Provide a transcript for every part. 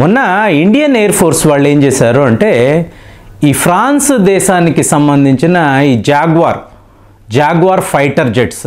మొన్న Indian air force వాళ్ళు ఏం చేశారు అంటే ఈ ఫ్రాన్స్ దేశానికి సంబంధించిన ఈ జాగ్వార్ జాగ్వార్ ఫైటర్ జెట్స్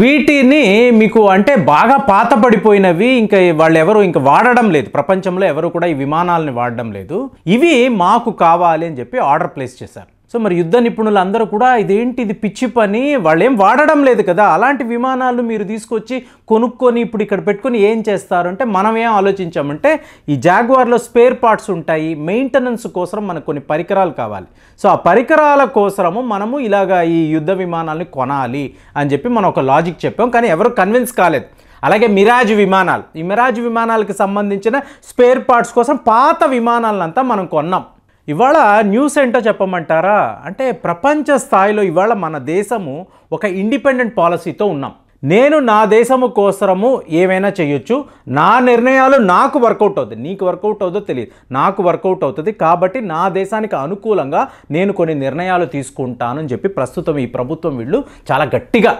వీటిని మీకు అంటే బాగా పాత పడిపోయినవి ఇంకా వాళ్ళు ఎవరు ఇంకా వాడడం లేదు ప్రపంచంలో ఎవరు కూడా ఈ విమానాలని వాడడం లేదు ఇవి మాకు కావాలి అని చెప్పి ఆర్డర్ ప్లేస్ చేశారు సో మరి యుద్ధ నిపుణులు అందరూ కూడా ఇదేంటి ఇది పిచ్చి పని వాళ్ళేం వాడడం లేదు కదా అలాంటి విమానాలు మీరు తీసుకొచ్చి కొనుక్కొని ఇప్పుడు ఇక్కడ పెట్టుకొని ఏం చేస్తారు అంటే మనం ఏం ఆలోచించామంటే ఈ జాగ్వార్లో స్పేర్ పార్ట్స్ ఉంటాయి మెయింటెనెన్స్ కోసం మనకు కొన్ని పరికరాలు కావాలి సో ఆ పరికరాల కోసము మనము ఇలాగ ఈ యుద్ధ విమానాలని కొనాలి అని చెప్పి మనం ఒక లాజిక్ చెప్పాం కానీ ఎవరు కన్విన్స్ కాలేదు అలాగే మిరాజ్ విమానాలు ఈ మిరాజ్ విమానాలకు సంబంధించిన స్పేర్ పార్ట్స్ కోసం పాత విమానాలంతా మనం కొన్నాం ఇవాళ న్యూస్ ఏంటో చెప్పమంటారా అంటే ప్రపంచ స్థాయిలో ఇవాళ మన దేశము ఒక ఇండిపెండెంట్ పాలసీతో ఉన్నాం నేను నా దేశము కోసరము ఏమైనా చేయొచ్చు నా నిర్ణయాలు నాకు వర్కౌట్ అవుతుంది నీకు వర్కౌట్ అవుతుందో తెలియదు నాకు వర్కౌట్ అవుతుంది కాబట్టి నా దేశానికి అనుకూలంగా నేను కొన్ని నిర్ణయాలు తీసుకుంటానని చెప్పి ప్రస్తుతం ఈ ప్రభుత్వం వీళ్ళు చాలా గట్టిగా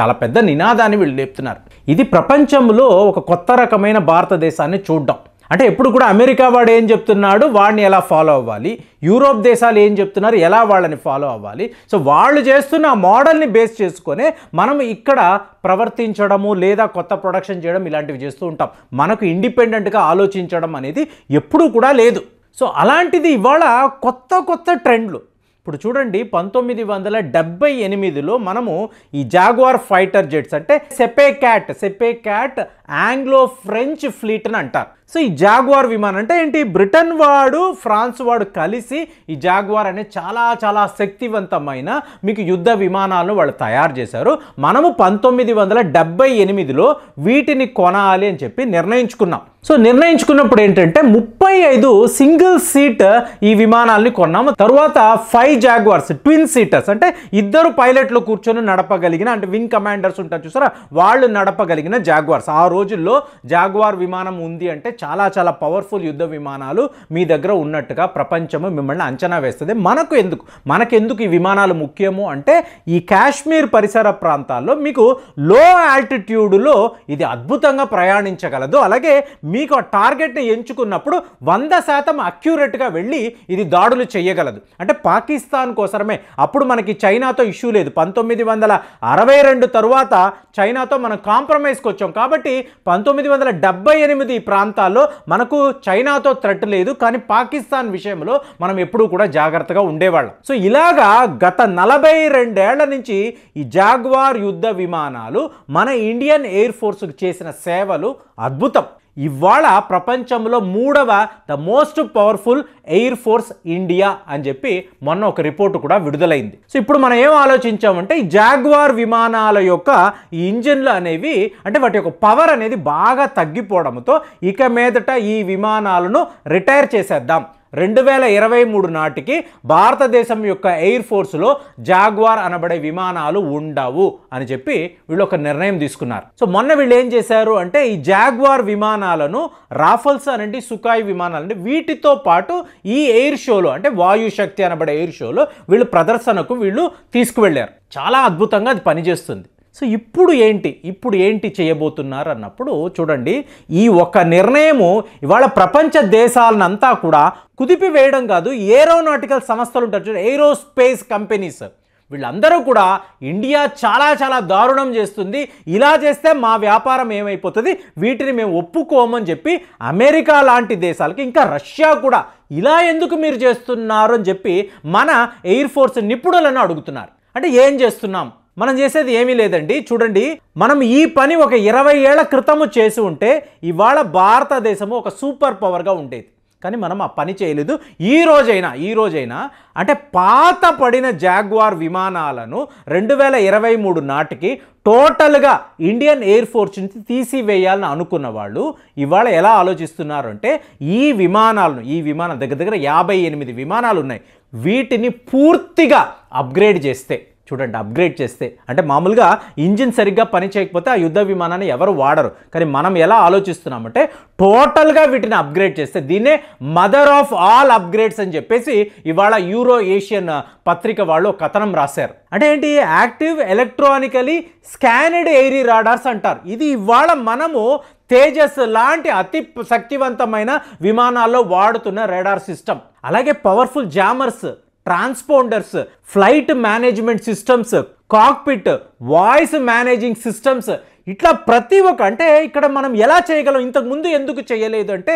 చాలా పెద్ద నినాదాన్ని వీళ్ళు లేపుతున్నారు ఇది ప్రపంచంలో ఒక కొత్త రకమైన భారతదేశాన్ని చూడడం అంటే ఎప్పుడు కూడా అమెరికా వాడు ఏం చెప్తున్నాడు వాడిని ఎలా ఫాలో అవ్వాలి యూరోప్ దేశాలు ఏం చెప్తున్నారు ఎలా వాళ్ళని ఫాలో అవ్వాలి సో వాళ్ళు చేస్తున్న మోడల్ని బేస్ చేసుకొని మనం ఇక్కడ ప్రవర్తించడము లేదా కొత్త ప్రొడక్షన్ చేయడం ఇలాంటివి చేస్తూ ఉంటాం మనకు ఇండిపెండెంట్గా ఆలోచించడం అనేది ఎప్పుడూ కూడా లేదు సో అలాంటిది ఇవాళ కొత్త కొత్త ట్రెండ్లు ఇప్పుడు చూడండి పంతొమ్మిది వందల డెబ్బై ఎనిమిదిలో మనము ఈ జాగ్వార్ ఫైటర్ జెట్స్ అంటే SEPECAT SEPECAT Anglo French fleet అని అంటారు సో ఈ జాగ్వార్ విమానం అంటే ఏంటి బ్రిటన్ వాడు ఫ్రాన్స్ వాడు కలిసి ఈ జాగ్వార్ అనే చాలా చాలా శక్తివంతమైన మీకు యుద్ధ విమానాలను వాళ్ళు తయారు చేశారు మనము పంతొమ్మిది వందల డెబ్బై ఎనిమిదిలో వీటిని కొనాలి అని చెప్పి నిర్ణయించుకున్నాం సో నిర్ణయించుకున్నప్పుడు ఏంటంటే ముప్పై ఐదు సింగిల్ సీట్ ఈ విమానాల్ని కొన్నాము తర్వాత ఫైవ్ జాగ్వార్స్ ట్విన్ సీటర్స్ అంటే ఇద్దరు పైలట్లు కూర్చొని నడపగలిగిన అంటే వింగ్ కమాండర్స్ ఉంటారు చూసారా వాళ్ళు నడపగలిగిన జాగ్వార్స్ ఆ రోజుల్లో జాగ్వార్ విమానం ఉంది అంటే చాలా చాలా పవర్ఫుల్ యుద్ధ విమానాలు మీ దగ్గర ఉన్నట్టుగా ప్రపంచము మిమ్మల్ని అంచనా వేస్తుంది మనకు ఎందుకు మనకెందుకు ఈ విమానాలు ముఖ్యము అంటే ఈ కాశ్మీర్ పరిసర ప్రాంతాల్లో మీకు లో ఆల్టిట్యూడ్లో ఇది అద్భుతంగా ప్రయాణించగలదు అలాగే మీకు ఆ టార్గెట్ని ఎంచుకున్నప్పుడు వంద శాతం అక్యురేట్గా వెళ్ళి ఇది దాడులు చేయగలదు అంటే పాకిస్తాన్ కోసమే అప్పుడు మనకి చైనాతో ఇష్యూ లేదు పంతొమ్మిది వందల అరవై రెండు తరువాత చైనాతో మనం కాంప్రమైజ్కి వచ్చాం కాబట్టి పంతొమ్మిది వందల డెబ్బై ఎనిమిది ప్రాంతాలు విషయాల్లో మనకు చైనాతో థ్రెట్ లేదు కానీ పాకిస్తాన్ విషయంలో మనం ఎప్పుడూ కూడా జాగ్రత్తగా ఉండేవాళ్ళం సో ఇలాగా గత నలభై రెండేళ్ల నుంచి ఈ జాగ్వార్ యుద్ధ విమానాలు మన ఇండియన్ ఎయిర్ ఫోర్స్కు చేసిన సేవలు అద్భుతం ఇవాళ ప్రపంచంలో మూడవ the most powerful air force India అని చెప్పి మొన్న ఒక రిపోర్ట్ కూడా విడుదలైంది సో ఇప్పుడు మనం ఏం ఆలోచించామంటే ఈ జాగ్వార్ విమానాల యొక్క ఈ ఇంజన్లు అనేవి అంటే వాటి యొక్క పవర్ అనేది బాగా తగ్గిపోవడంతో ఇక మీదట ఈ విమానాలను రిటైర్ చేసేద్దాం రెండు వేల ఇరవై మూడు నాటికి భారతదేశం యొక్క ఎయిర్ ఫోర్స్లో జాగ్వార్ అనబడే విమానాలు ఉండవు అని చెప్పి వీళ్ళు ఒక నిర్ణయం తీసుకున్నారు సో మొన్న వీళ్ళు ఏం చేశారు అంటే ఈ జాగ్వార్ విమానాలను రాఫల్స్ అనండి సుకాయ్ విమానాలు వీటితో పాటు ఈ ఎయిర్ షోలో అంటే వాయుశక్తి అనబడే ఎయిర్ షోలో వీళ్ళు ప్రదర్శనకు వీళ్ళు తీసుకువెళ్ళారు చాలా అద్భుతంగా అది పనిచేస్తుంది సో ఇప్పుడు ఏంటి ఇప్పుడు ఏంటి చేయబోతున్నారు అన్నప్పుడు చూడండి ఈ ఒక్క నిర్ణయము ఇవాళ ప్రపంచ దేశాలనంతా కూడా కుదిపివేయడం కాదు ఏరోనాటికల్ సంస్థలు ఉంటారు ఏరోస్పేస్ కంపెనీస్ వీళ్ళందరూ కూడా ఇండియా చాలా చాలా దారుణం చేస్తుంది ఇలా చేస్తే మా వ్యాపారం ఏమైపోతుంది వీటిని మేము ఒప్పుకోమని చెప్పి అమెరికా లాంటి దేశాలకి ఇంకా రష్యా కూడా ఇలా ఎందుకు మీరు చేస్తున్నారు అని చెప్పి మన ఎయిర్ ఫోర్స్ నిపుణులను అడుగుతున్నారు అంటే ఏం చేస్తున్నాం మనం చేసేది ఏమీ లేదండి చూడండి మనం ఈ పని ఒక ఇరవై ఏళ్ల క్రితము చేసి ఉంటే ఇవాళ భారతదేశము ఒక సూపర్ పవర్గా ఉండేది కానీ మనం ఆ పని చేయలేదు ఈ రోజైనా ఈ రోజైనా అంటే పాత పడిన జాగ్వార్ విమానాలను రెండు వేల ఇరవై మూడు నాటికి టోటల్గా ఇండియన్ ఎయిర్ ఫోర్స్ నుంచి తీసివేయాలని అనుకున్న వాళ్ళు ఇవాళ ఎలా ఆలోచిస్తున్నారు అంటే ఈ విమానాలను ఈ విమానం దగ్గర దగ్గర యాభై ఎనిమిది విమానాలు ఉన్నాయి వీటిని పూర్తిగా అప్గ్రేడ్ చేస్తే చూడండి అప్గ్రేడ్ చేస్తే అంటే మామూలుగా ఇంజిన్ సరిగ్గా పని చేయకపోతే ఆ యుద్ధ విమానాన్ని ఎవరు వాడరు కానీ మనం ఎలా ఆలోచిస్తున్నామంటే టోటల్గా వీటిని అప్గ్రేడ్ చేస్తే దీన్నే మదర్ ఆఫ్ ఆల్ అప్గ్రేడ్స్ అని చెప్పేసి ఇవాళ యూరో ఏషియన్ పత్రిక వాళ్ళు కథనం రాశారు అంటే ఏంటి active electronically scanned array radars అంటారు ఇది ఇవాళ మనము తేజస్ లాంటి అతి శక్తివంతమైన విమానాల్లో వాడుతున్న రాడార్ సిస్టమ్ అలాగే powerful jammers transponders flight management systems cockpit voice managing systems ఇట్లా ప్రతి ఒక్క అంటే ఇక్కడ మనం ఎలా చేయగలం ఇంతకుముందు ఎందుకు చేయలేదు అంటే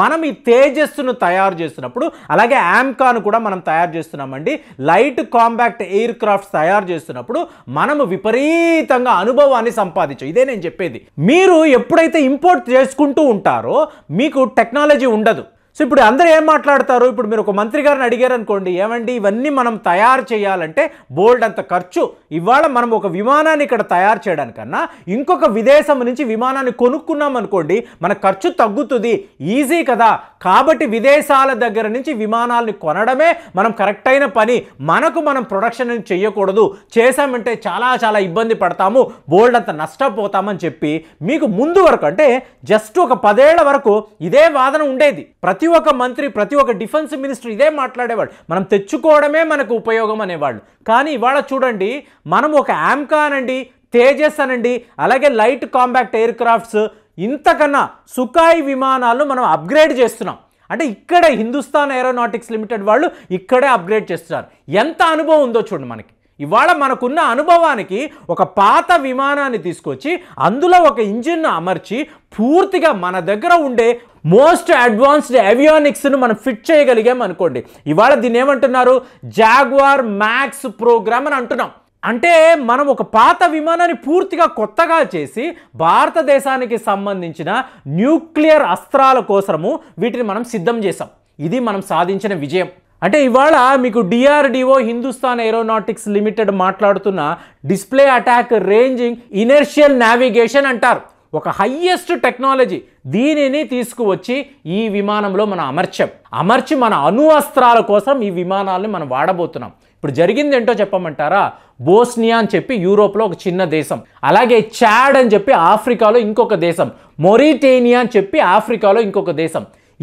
మనం ఈ తేజస్సును తయారు చేస్తున్నప్పుడు అలాగే యామ్కాను కూడా మనం తయారు చేస్తున్నామండి లైట్ కాంపాక్ట్ ఎయిర్ క్రాఫ్ట్స్ తయారు చేస్తున్నప్పుడు మనము విపరీతంగా అనుభవాన్ని సంపాదించాం ఇదే నేను చెప్పేది మీరు ఎప్పుడైతే ఇంపోర్ట్ చేసుకుంటూ ఉంటారో మీకు టెక్నాలజీ ఉండదు సో ఇప్పుడు అందరూ ఏం మాట్లాడతారు ఇప్పుడు మీరు ఒక మంత్రి గారిని అడిగారు అనుకోండి ఏమండి ఇవన్నీ మనం తయారు చేయాలంటే బోల్డ్ అంత ఖర్చు ఇవాళ మనం ఒక విమానాన్ని ఇక్కడ తయారు చేయడానికన్నా ఇంకొక విదేశం నుంచి విమానాన్ని కొనుక్కున్నాం అనుకోండి మన ఖర్చు తగ్గుతుంది ఈజీ కదా కాబట్టి విదేశాల దగ్గర నుంచి విమానాలని కొనడమే మనం కరెక్ట్ అయిన పని మనకు మనం ప్రొడక్షన్ చేయకూడదు చేశామంటే చాలా చాలా ఇబ్బంది పడతాము బోల్డ్ అంత నష్టపోతామని చెప్పి మీకు ముందు వరకు అంటే జస్ట్ ఒక పదేళ్ల వరకు ఇదే వాదన ఉండేది ప్రతి ప్రతి ఒక్క మంత్రి ప్రతి ఒక్క డిఫెన్స్ మినిస్టర్ ఇదే మాట్లాడేవాడు మనం తెచ్చుకోవడమే మనకు ఉపయోగం అనేవాళ్ళు కానీ ఇవాళ చూడండి మనం ఒక యామ్కాన్ అనండి తేజస్ అనండి అలాగే లైట్ కాంపాక్ట్ ఎయిర్ క్రాఫ్ట్స్ ఇంతకన్నా సుఖాయి విమానాలు మనం అప్గ్రేడ్ చేస్తున్నాం అంటే ఇక్కడే హిందుస్థాన్ ఏరోనాటిక్స్ లిమిటెడ్ వాళ్ళు ఇక్కడే అప్గ్రేడ్ చేస్తున్నారు ఎంత అనుభవం ఉందో చూడండి మనకి ఇవాళ మనకున్న అనుభవానికి ఒక పాత విమానాన్ని తీసుకొచ్చి అందులో ఒక ఇంజిన్ను అమర్చి పూర్తిగా మన దగ్గర ఉండే మోస్ట్ అడ్వాన్స్డ్ అవియానిక్స్ను మనం ఫిట్ చేయగలిగాం అనుకోండి ఇవాళ దీన్ని ఏమంటున్నారు జాగ్వార్ మ్యాక్స్ ప్రోగ్రామ్ అని అంటున్నాం అంటే మనం ఒక పాత విమానాన్ని పూర్తిగా కొత్తగా చేసి భారతదేశానికి సంబంధించిన న్యూక్లియర్ అస్త్రాల కోసము వీటిని మనం సిద్ధం చేసాం ఇది మనం సాధించిన విజయం అంటే ఇవాళ మీకు డిఆర్డిఓ హిందుస్థాన్ ఏరోనాటిక్స్ లిమిటెడ్ మాట్లాడుతున్న display attack ranging inertial navigation అంటారు ఒక హయ్యెస్ట్ టెక్నాలజీ దీనిని తీసుకువచ్చి ఈ విమానంలో మనం అమర్చాం అమర్చి మన అస్త్రాల కోసం ఈ విమానాలను మనం వాడబోతున్నాం ఇప్పుడు జరిగింది ఏంటో చెప్పమంటారా బోస్నియా అని చెప్పి యూరోప్లో ఒక చిన్న దేశం అలాగే చాడ్ అని చెప్పి ఆఫ్రికాలో ఇంకొక దేశం మొరిటేనియా అని చెప్పి ఆఫ్రికాలో ఇంకొక దేశం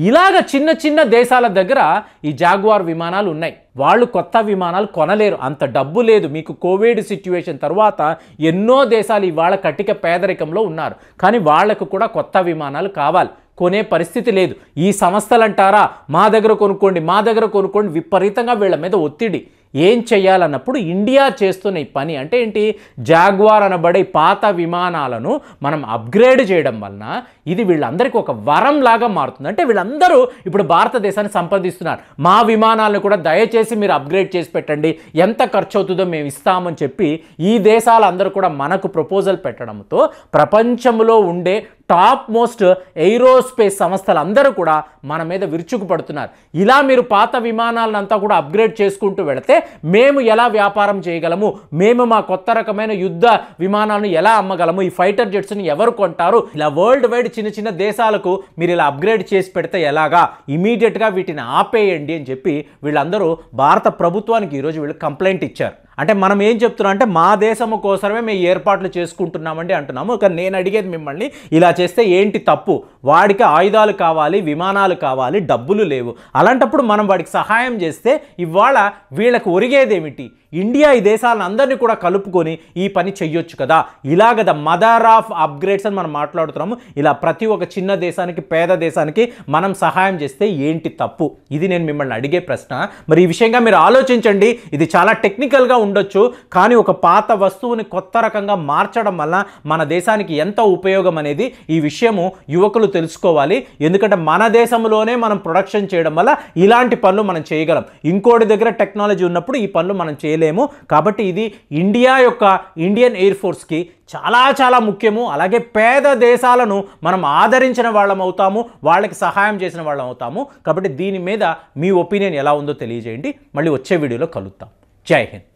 ఇలాగ చిన్న చిన్న దేశాల దగ్గర ఈ జాగ్వార్ విమానాలు ఉన్నాయి వాళ్ళు కొత్త విమానాలు కొనలేరు అంత డబ్బు లేదు మీకు కోవిడ్ సిచ్యువేషన్ తర్వాత ఎన్నో దేశాలు ఇవాళ కటిక పేదరికంలో ఉన్నారు కానీ వాళ్లకు కూడా కొత్త విమానాలు కావాలి కొనే పరిస్థితి లేదు ఈ అంటారా మా దగ్గర కొనుక్కోండి మా దగ్గర కొనుక్కోండి విపరీతంగా వీళ్ళ మీద ఒత్తిడి ఏం చేయాలన్నప్పుడు ఇండియా చేస్తున్న ఈ పని అంటే ఏంటి జాగ్వార్ అనబడే పాత విమానాలను మనం అప్గ్రేడ్ చేయడం వలన ఇది వీళ్ళందరికీ ఒక వరం లాగా మారుతుంది అంటే వీళ్ళందరూ ఇప్పుడు భారతదేశాన్ని సంప్రదిస్తున్నారు మా విమానాలను కూడా దయచేసి మీరు అప్గ్రేడ్ చేసి పెట్టండి ఎంత ఖర్చు అవుతుందో మేము ఇస్తామని చెప్పి ఈ దేశాలందరూ కూడా మనకు ప్రపోజల్ పెట్టడంతో ప్రపంచంలో ఉండే టాప్ మోస్ట్ ఎయిరోస్పేస్ సంస్థలు అందరూ కూడా మన మీద విరుచుకుపడుతున్నారు ఇలా మీరు పాత విమానాలనంతా కూడా అప్గ్రేడ్ చేసుకుంటూ వెళితే మేము ఎలా వ్యాపారం చేయగలము మేము మా కొత్త రకమైన యుద్ధ విమానాలను ఎలా అమ్మగలము ఈ ఫైటర్ జెట్స్ని ఎవరు కొంటారు ఇలా వరల్డ్ వైడ్ చిన్న చిన్న దేశాలకు మీరు ఇలా అప్గ్రేడ్ చేసి పెడితే ఎలాగా ఇమీడియట్గా వీటిని ఆపేయండి అని చెప్పి వీళ్ళందరూ భారత ప్రభుత్వానికి ఈరోజు వీళ్ళు కంప్లైంట్ ఇచ్చారు అంటే మనం ఏం చెప్తున్నాం అంటే మా దేశము కోసమే మేము ఏర్పాట్లు చేసుకుంటున్నామండి అంటున్నాము కానీ నేను అడిగేది మిమ్మల్ని ఇలా చేస్తే ఏంటి తప్పు వాడికి ఆయుధాలు కావాలి విమానాలు కావాలి డబ్బులు లేవు అలాంటప్పుడు మనం వాడికి సహాయం చేస్తే ఇవాళ వీళ్ళకు ఒరిగేదేమిటి ఇండియా ఈ దేశాలను అందరినీ కూడా కలుపుకొని ఈ పని చెయ్యొచ్చు కదా ఇలా కదా మదర్ ఆఫ్ అప్గ్రేడ్స్ అని మనం మాట్లాడుతున్నాము ఇలా ప్రతి ఒక్క చిన్న దేశానికి పేద దేశానికి మనం సహాయం చేస్తే ఏంటి తప్పు ఇది నేను మిమ్మల్ని అడిగే ప్రశ్న మరి ఈ విషయంగా మీరు ఆలోచించండి ఇది చాలా టెక్నికల్గా ఉండొచ్చు కానీ ఒక పాత వస్తువుని కొత్త రకంగా మార్చడం వల్ల మన దేశానికి ఎంత ఉపయోగం అనేది ఈ విషయము యువకులు తెలుసుకోవాలి ఎందుకంటే మన దేశంలోనే మనం ప్రొడక్షన్ చేయడం వల్ల ఇలాంటి పనులు మనం చేయగలం ఇంకోటి దగ్గర టెక్నాలజీ ఉన్నప్పుడు ఈ పనులు మనం చేయలేము చేయలేము కాబట్టి ఇది ఇండియా యొక్క ఇండియన్ ఎయిర్ ఫోర్స్కి చాలా చాలా ముఖ్యము అలాగే పేద దేశాలను మనం ఆదరించిన వాళ్ళం అవుతాము వాళ్ళకి సహాయం చేసిన వాళ్ళం అవుతాము కాబట్టి దీని మీద మీ ఒపీనియన్ ఎలా ఉందో తెలియజేయండి మళ్ళీ వచ్చే వీడియోలో కలుద్దాం జై హింద్